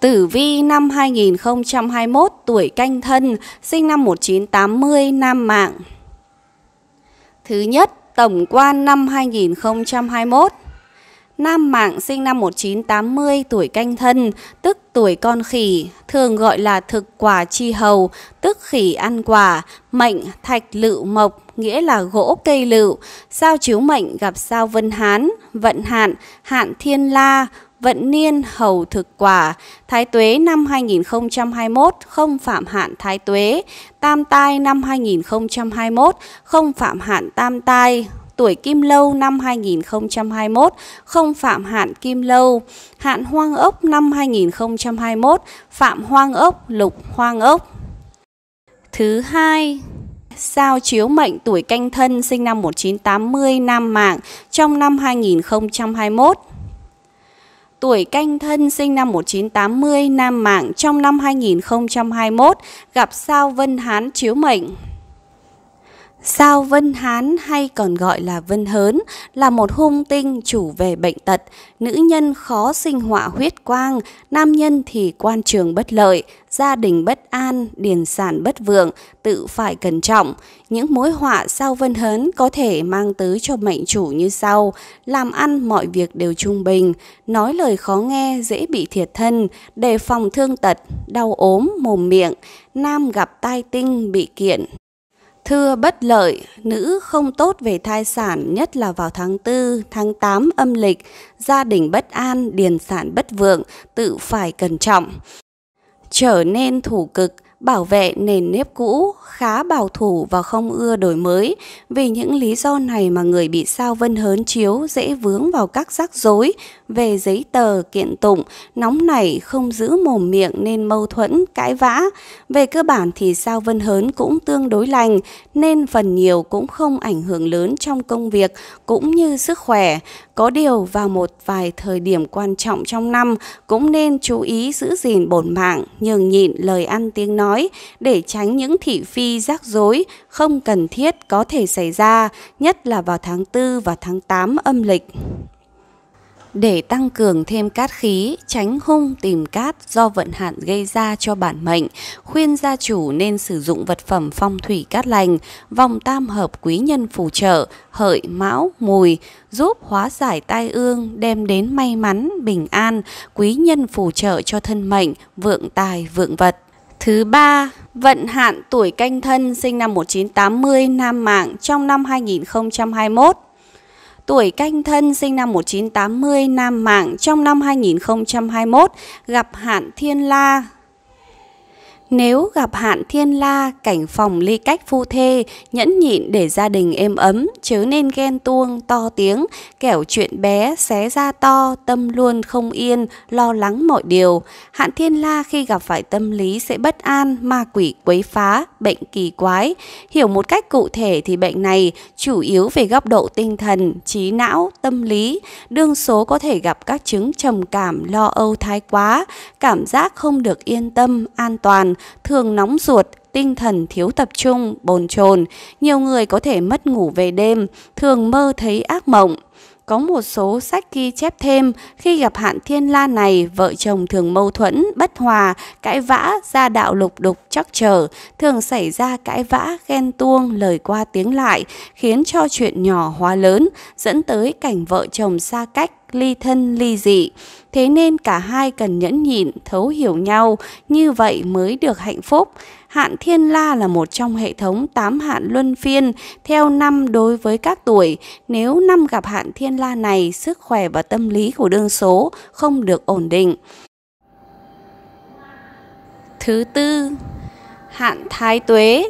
Tử Vi năm 2021 tuổi canh thân, sinh năm 1980, nam mạng. Thứ nhất, tổng quan năm 2021. Nam mạng sinh năm 1980 tuổi canh thân, tức tuổi con khỉ, thường gọi là thực quả chi hầu, tức khỉ ăn quả, mệnh thạch lựu mộc, nghĩa là gỗ cây lựu, sao chiếu mệnh gặp sao vân hán, vận hạn, hạn thiên la, vận niên hầu thực quả, thái tuế năm 2021 không phạm hạn thái tuế, tam tai năm 2021 không phạm hạn tam tai, tuổi Kim Lâu năm 2021 không phạm hạn Kim Lâu, hạn Hoang ốc năm 2021 phạm Hoang ốc, lục Hoang ốc. Thứ hai, sao chiếu mệnh tuổi canh thân sinh năm 1980 nam mạng trong năm 2021 tuổi canh thân sinh năm 1980, nam mạng trong năm 2021, gặp sao Vân Hán chiếu mệnh. Sao Vân Hán hay còn gọi là Vân Hớn là một hung tinh chủ về bệnh tật, nữ nhân khó sinh họa huyết quang, nam nhân thì quan trường bất lợi, gia đình bất an, điền sản bất vượng, tự phải cẩn trọng. Những mối họa sao Vân Hớn có thể mang tới cho mệnh chủ như sau, làm ăn mọi việc đều trung bình, nói lời khó nghe dễ bị thiệt thân, đề phòng thương tật, đau ốm, mồm miệng, nam gặp tai tinh bị kiện Thưa bất lợi, nữ không tốt về thai sản nhất là vào tháng 4, tháng 8 âm lịch, gia đình bất an, điền sản bất vượng, tự phải cẩn trọng. Trở nên thủ cực, bảo vệ nền nếp cũ, khá bảo thủ và không ưa đổi mới. Vì những lý do này mà người bị sao vân hớn chiếu dễ vướng vào các rắc rối về giấy tờ, kiện tụng, nóng nảy, không giữ mồm miệng nên mâu thuẫn, cãi vã. Về cơ bản thì sao vân hớn cũng tương đối lành nên phần nhiều cũng không ảnh hưởng lớn trong công việc cũng như sức khỏe. Có điều vào một vài thời điểm quan trọng trong năm cũng nên chú ý giữ gìn bổn mạng, nhường nhịn lời ăn tiếng nói để tránh những thị phi rắc rối không cần thiết có thể xảy ra, nhất là vào tháng 4 và tháng 8 âm lịch để tăng cường thêm cát khí, tránh hung tìm cát do vận hạn gây ra cho bản mệnh, khuyên gia chủ nên sử dụng vật phẩm phong thủy cát lành, vòng tam hợp quý nhân phù trợ, hợi, mão, mùi, giúp hóa giải tai ương, đem đến may mắn, bình an, quý nhân phù trợ cho thân mệnh, vượng tài, vượng vật. Thứ ba, vận hạn tuổi canh thân sinh năm 1980 nam mạng trong năm 2021 tuổi canh thân sinh năm 1980 nam mạng trong năm 2021 gặp hạn thiên la nếu gặp hạn thiên la, cảnh phòng ly cách phu thê, nhẫn nhịn để gia đình êm ấm, chớ nên ghen tuông, to tiếng, kẻo chuyện bé, xé ra to, tâm luôn không yên, lo lắng mọi điều. Hạn thiên la khi gặp phải tâm lý sẽ bất an, ma quỷ quấy phá, bệnh kỳ quái. Hiểu một cách cụ thể thì bệnh này chủ yếu về góc độ tinh thần, trí não, tâm lý. Đương số có thể gặp các chứng trầm cảm, lo âu thái quá, cảm giác không được yên tâm, an toàn, thường nóng ruột, tinh thần thiếu tập trung, bồn chồn. Nhiều người có thể mất ngủ về đêm, thường mơ thấy ác mộng. Có một số sách ghi chép thêm, khi gặp hạn thiên la này, vợ chồng thường mâu thuẫn, bất hòa, cãi vã, gia đạo lục đục chắc trở, thường xảy ra cãi vã, ghen tuông, lời qua tiếng lại, khiến cho chuyện nhỏ hóa lớn, dẫn tới cảnh vợ chồng xa cách, ly thân, ly dị. Thế nên cả hai cần nhẫn nhịn, thấu hiểu nhau, như vậy mới được hạnh phúc. Hạn thiên la là một trong hệ thống 8 hạn luân phiên theo năm đối với các tuổi. Nếu năm gặp hạn thiên la này, sức khỏe và tâm lý của đương số không được ổn định. Thứ tư, hạn thái tuế.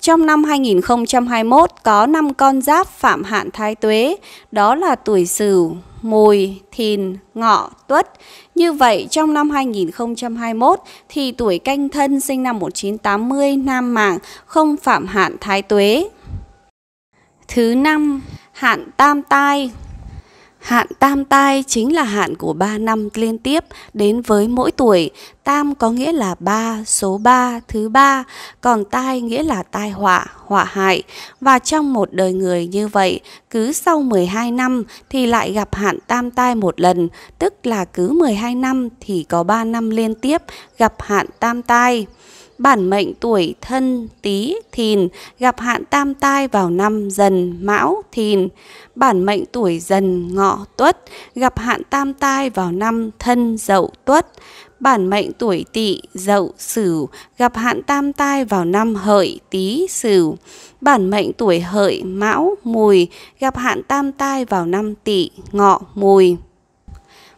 Trong năm 2021 có 5 con giáp phạm hạn thái tuế, đó là tuổi Sửu, Mùi, Thìn, Ngọ, Tuất. Như vậy trong năm 2021 thì tuổi canh thân sinh năm 1980 Nam Mạng không phạm hạn Thái Tuế. Thứ năm, hạn Tam Tai Hạn tam tai chính là hạn của 3 năm liên tiếp đến với mỗi tuổi. Tam có nghĩa là ba, số 3, thứ ba, còn tai nghĩa là tai họa, họa hại. Và trong một đời người như vậy, cứ sau 12 năm thì lại gặp hạn tam tai một lần, tức là cứ 12 năm thì có 3 năm liên tiếp gặp hạn tam tai bản mệnh tuổi thân tý thìn gặp hạn tam tai vào năm dần mão thìn bản mệnh tuổi dần ngọ tuất gặp hạn tam tai vào năm thân dậu tuất bản mệnh tuổi tỵ dậu sửu gặp hạn tam tai vào năm hợi tý sửu bản mệnh tuổi hợi mão mùi gặp hạn tam tai vào năm tỵ ngọ mùi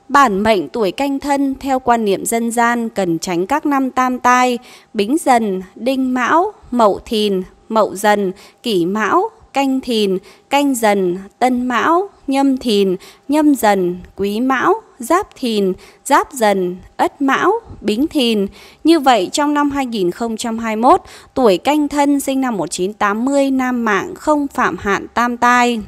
Bản mệnh tuổi canh thân theo quan niệm dân gian cần tránh các năm tam tai, bính dần, đinh mão, mậu thìn, mậu dần, kỷ mão, canh thìn, canh dần, tân mão, nhâm thìn, nhâm dần, quý mão, giáp thìn, giáp dần, ất mão, bính thìn. Như vậy trong năm 2021, tuổi canh thân sinh năm 1980 nam mạng không phạm hạn tam tai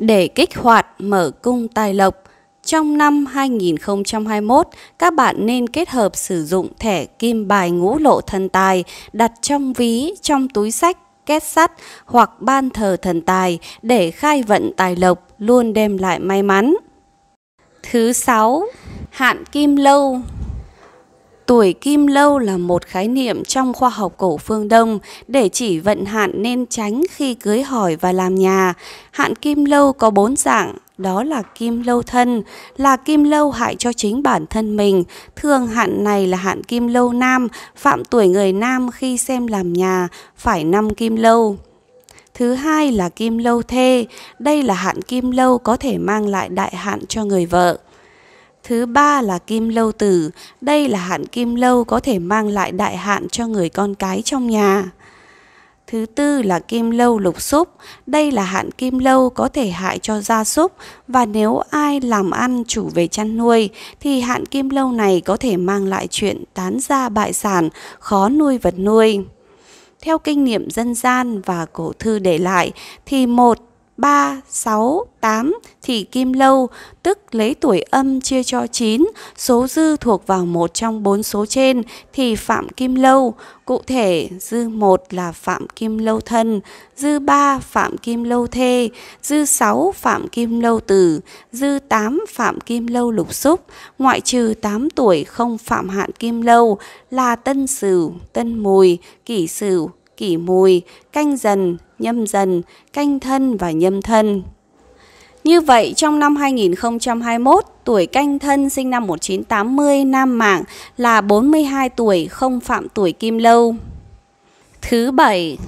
để kích hoạt mở cung tài lộc. Trong năm 2021, các bạn nên kết hợp sử dụng thẻ kim bài ngũ lộ thần tài đặt trong ví, trong túi sách két sắt hoặc ban thờ thần tài để khai vận tài lộc luôn đem lại may mắn. Thứ 6, hạn kim lâu Tuổi kim lâu là một khái niệm trong khoa học cổ phương Đông để chỉ vận hạn nên tránh khi cưới hỏi và làm nhà. Hạn kim lâu có bốn dạng, đó là kim lâu thân, là kim lâu hại cho chính bản thân mình. Thường hạn này là hạn kim lâu nam, phạm tuổi người nam khi xem làm nhà, phải năm kim lâu. Thứ hai là kim lâu thê, đây là hạn kim lâu có thể mang lại đại hạn cho người vợ. Thứ ba là kim lâu tử, đây là hạn kim lâu có thể mang lại đại hạn cho người con cái trong nhà. Thứ tư là kim lâu lục xúc, đây là hạn kim lâu có thể hại cho gia súc và nếu ai làm ăn chủ về chăn nuôi thì hạn kim lâu này có thể mang lại chuyện tán gia bại sản, khó nuôi vật nuôi. Theo kinh nghiệm dân gian và cổ thư để lại thì một 3, 6, 8 thì kim lâu, tức lấy tuổi âm chia cho 9, số dư thuộc vào một trong bốn số trên thì phạm kim lâu. Cụ thể, dư 1 là phạm kim lâu thân, dư 3 phạm kim lâu thê, dư 6 phạm kim lâu tử, dư 8 phạm kim lâu lục xúc, ngoại trừ 8 tuổi không phạm hạn kim lâu là tân sửu, tân mùi, kỷ sửu, kỷ mùi, canh dần, nhâm dần, canh thân và nhâm thân. Như vậy, trong năm 2021, tuổi canh thân sinh năm 1980 Nam Mạng là 42 tuổi, không phạm tuổi Kim Lâu. Thứ bảy,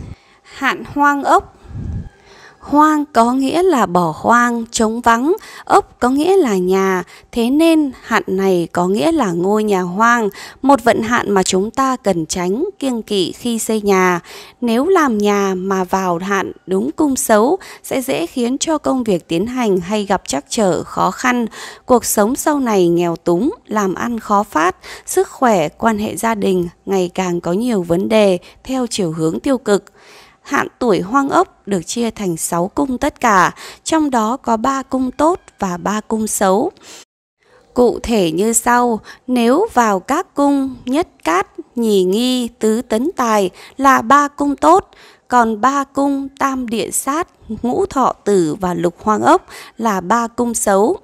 hạn hoang ốc Hoang có nghĩa là bỏ hoang, trống vắng, ốc có nghĩa là nhà, thế nên hạn này có nghĩa là ngôi nhà hoang, một vận hạn mà chúng ta cần tránh, kiêng kỵ khi xây nhà. Nếu làm nhà mà vào hạn đúng cung xấu sẽ dễ khiến cho công việc tiến hành hay gặp trắc trở khó khăn, cuộc sống sau này nghèo túng, làm ăn khó phát, sức khỏe, quan hệ gia đình ngày càng có nhiều vấn đề theo chiều hướng tiêu cực hạn tuổi hoang ốc được chia thành 6 cung tất cả, trong đó có 3 cung tốt và 3 cung xấu. Cụ thể như sau, nếu vào các cung nhất cát, nhì nghi, tứ tấn tài là ba cung tốt, còn ba cung tam địa sát, ngũ thọ tử và lục hoang ốc là ba cung xấu.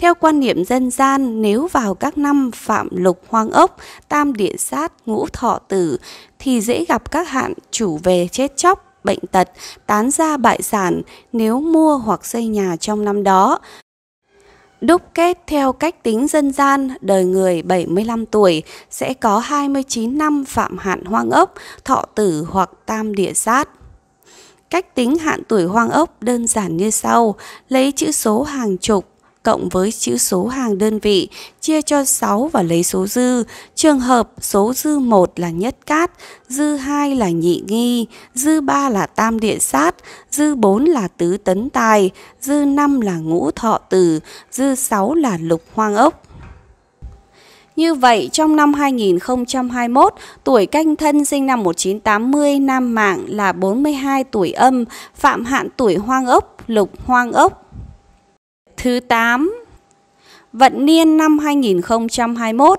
Theo quan niệm dân gian, nếu vào các năm phạm lục hoang ốc, tam địa sát, ngũ thọ tử thì dễ gặp các hạn chủ về chết chóc, bệnh tật, tán gia bại sản nếu mua hoặc xây nhà trong năm đó. Đúc kết theo cách tính dân gian, đời người 75 tuổi sẽ có 29 năm phạm hạn hoang ốc, thọ tử hoặc tam địa sát. Cách tính hạn tuổi hoang ốc đơn giản như sau, lấy chữ số hàng chục cộng với chữ số hàng đơn vị, chia cho 6 và lấy số dư. Trường hợp số dư 1 là nhất cát, dư 2 là nhị nghi, dư 3 là tam địa sát, dư 4 là tứ tấn tài, dư 5 là ngũ thọ tử, dư 6 là lục hoang ốc. Như vậy, trong năm 2021, tuổi canh thân sinh năm 1980 nam mạng là 42 tuổi âm, phạm hạn tuổi hoang ốc, lục hoang ốc, thứ 8 Vận niên năm 2021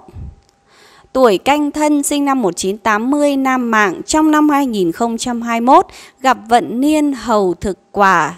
Tuổi canh thân sinh năm 1980 Nam Mạng trong năm 2021 gặp vận niên hầu thực quả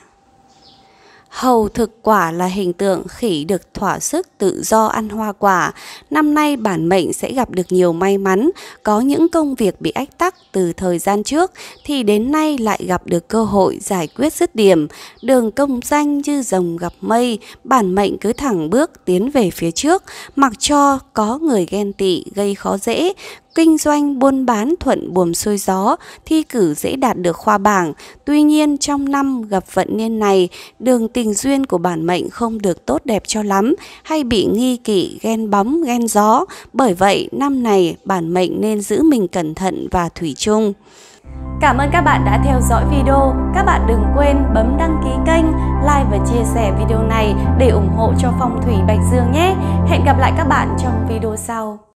Hầu thực quả là hình tượng khỉ được thỏa sức tự do ăn hoa quả. Năm nay bản mệnh sẽ gặp được nhiều may mắn, có những công việc bị ách tắc từ thời gian trước thì đến nay lại gặp được cơ hội giải quyết dứt điểm. Đường công danh như rồng gặp mây, bản mệnh cứ thẳng bước tiến về phía trước, mặc cho có người ghen tị gây khó dễ, kinh doanh buôn bán thuận buồm xuôi gió, thi cử dễ đạt được khoa bảng. Tuy nhiên trong năm gặp vận niên này, đường tình duyên của bản mệnh không được tốt đẹp cho lắm, hay bị nghi kỵ, ghen bóng, ghen gió. Bởi vậy, năm này bản mệnh nên giữ mình cẩn thận và thủy chung. Cảm ơn các bạn đã theo dõi video. Các bạn đừng quên bấm đăng ký kênh, like và chia sẻ video này để ủng hộ cho Phong thủy Bạch Dương nhé. Hẹn gặp lại các bạn trong video sau.